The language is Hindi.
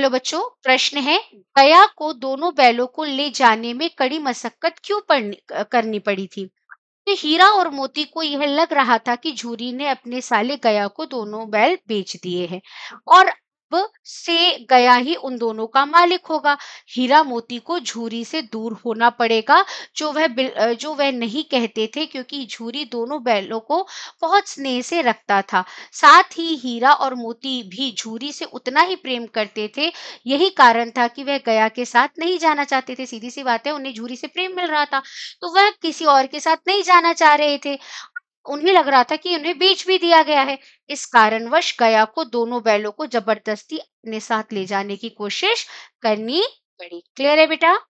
लो बच्चों प्रश्न है गया को दोनों बैलों को ले जाने में कड़ी मशक्कत क्यों करनी पड़ी थी तो हीरा और मोती को यह लग रहा था कि झूरी ने अपने साले गया को दोनों बैल बेच दिए हैं और से गया ही उन दोनों का मालिक होगा हीरा मोती को झूरी से दूर होना पड़ेगा जो वह जो वह नहीं कहते थे क्योंकि झूरी दोनों बैलों को बहुत स्नेह से रखता था साथ ही हीरा और मोती भी झूरी से उतना ही प्रेम करते थे यही कारण था कि वह गया के साथ नहीं जाना चाहते थे सीधी सी बात है उन्हें झूरी से प्रेम मिल रहा था तो वह किसी और के साथ नहीं जाना चाह रहे थे उन्हें लग रहा था कि उन्हें बेच भी दिया गया है इस कारणवश गया को दोनों बैलों को जबरदस्ती अपने साथ ले जाने की कोशिश करनी पड़ी क्लियर है बेटा